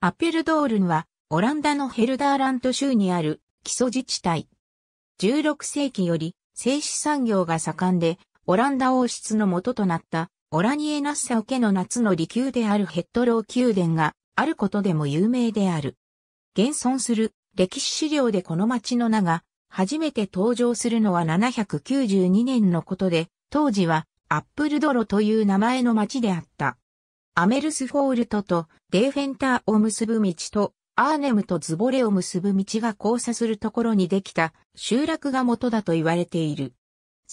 アペルドールンは、オランダのヘルダーラント州にある基礎自治体。16世紀より、製紙産業が盛んで、オランダ王室の元となった、オラニエナッサオ家の夏の離宮であるヘッドロー宮殿があることでも有名である。現存する歴史資料でこの町の名が初めて登場するのは792年のことで、当時はアップルドロという名前の町であった。アメルスフォールトとデーフェンターを結ぶ道とアーネムとズボレを結ぶ道が交差するところにできた集落が元だと言われている。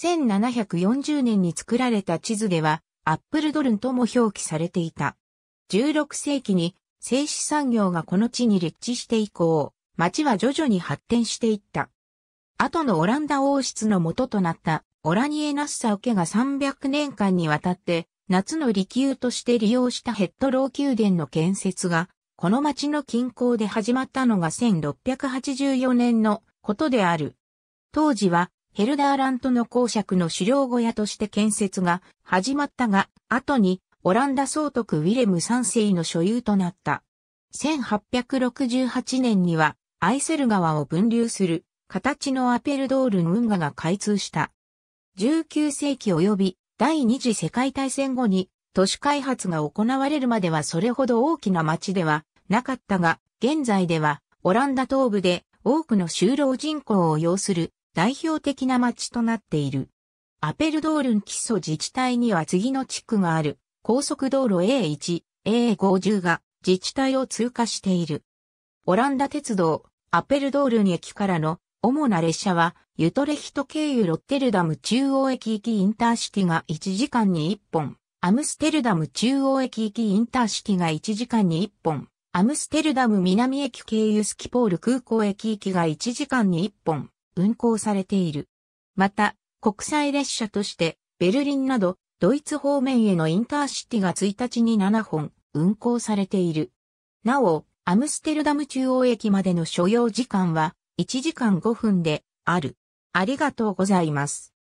1740年に作られた地図ではアップルドルンとも表記されていた。16世紀に製紙産業がこの地に立地して以降、町は徐々に発展していった。後のオランダ王室の元となったオラニエナッサウ家が300年間にわたって夏の利休として利用したヘッドロー宮殿の建設が、この町の近郊で始まったのが1684年のことである。当時は、ヘルダーラントの公爵の狩猟小屋として建設が始まったが、後にオランダ総督ウィレム3世の所有となった。1868年にはアイセル川を分流する形のアペルドール運河が開通した。19世紀及び第二次世界大戦後に都市開発が行われるまではそれほど大きな町ではなかったが、現在ではオランダ東部で多くの就労人口を要する代表的な町となっている。アペルドールン基礎自治体には次の地区がある高速道路 A1、A50 が自治体を通過している。オランダ鉄道、アペルドールン駅からの主な列車はユトレヒト経由ロッテルダム中央駅行きインターシティが1時間に1本、アムステルダム中央駅行きインターシティが1時間に1本、アムステルダム南駅経由スキポール空港駅行きが1時間に1本、運行されている。また、国際列車として、ベルリンなど、ドイツ方面へのインターシティが1日に7本、運行されている。なお、アムステルダム中央駅までの所要時間は、1時間5分で、ある。ありがとうございます。